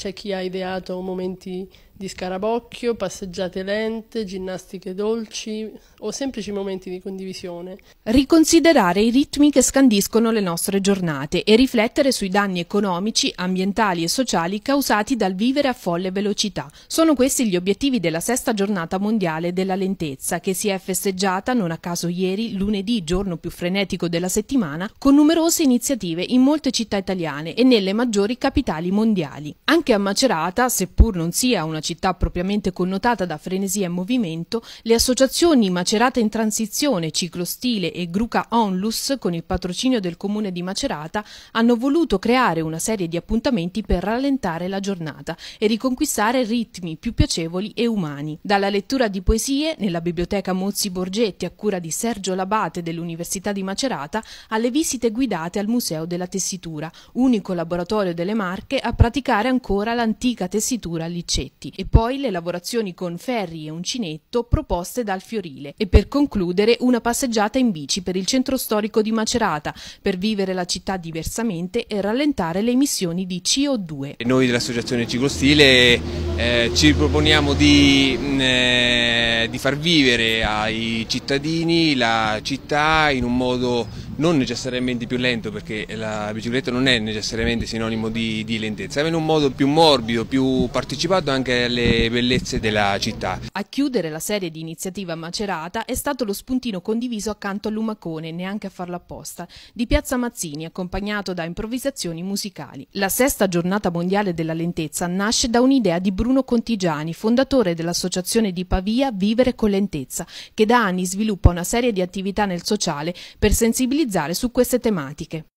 c'è chi ha ideato momenti di scarabocchio, passeggiate lente, ginnastiche dolci o semplici momenti di condivisione. Riconsiderare i ritmi che scandiscono le nostre giornate e riflettere sui danni economici, ambientali e sociali causati dal vivere a folle velocità. Sono questi gli obiettivi della sesta giornata mondiale della lentezza che si è festeggiata non a caso ieri, lunedì, giorno più frenetico della settimana, con numerose iniziative in molte città italiane e nelle maggiori capitali mondiali. Anche a Macerata, seppur non sia una città città propriamente connotata da frenesia e movimento, le associazioni Macerata in Transizione, Ciclostile e Gruca Onlus, con il patrocinio del comune di Macerata, hanno voluto creare una serie di appuntamenti per rallentare la giornata e riconquistare ritmi più piacevoli e umani. Dalla lettura di poesie, nella biblioteca Mozzi Borgetti a cura di Sergio Labate dell'Università di Macerata, alle visite guidate al Museo della Tessitura, unico laboratorio delle Marche a praticare ancora l'antica tessitura a Licetti e poi le lavorazioni con ferri e uncinetto proposte dal Fiorile e per concludere una passeggiata in bici per il centro storico di Macerata per vivere la città diversamente e rallentare le emissioni di CO2. Noi dell'associazione Ciclostile eh, ci proponiamo di, mm, eh, di far vivere ai cittadini la città in un modo non necessariamente più lento perché la bicicletta non è necessariamente sinonimo di, di lentezza, ma in un modo più morbido, più partecipato anche alle bellezze della città. A chiudere la serie di iniziativa Macerata è stato lo spuntino condiviso accanto all'Umacone, neanche a farlo apposta, di Piazza Mazzini accompagnato da improvvisazioni musicali. La sesta giornata mondiale della lentezza nasce da un'idea di Bruno Contigiani, fondatore dell'associazione di Pavia Vivere con lentezza, che da anni sviluppa una serie di attività nel sociale per sensibilizzare pubblicizzare su queste tematiche.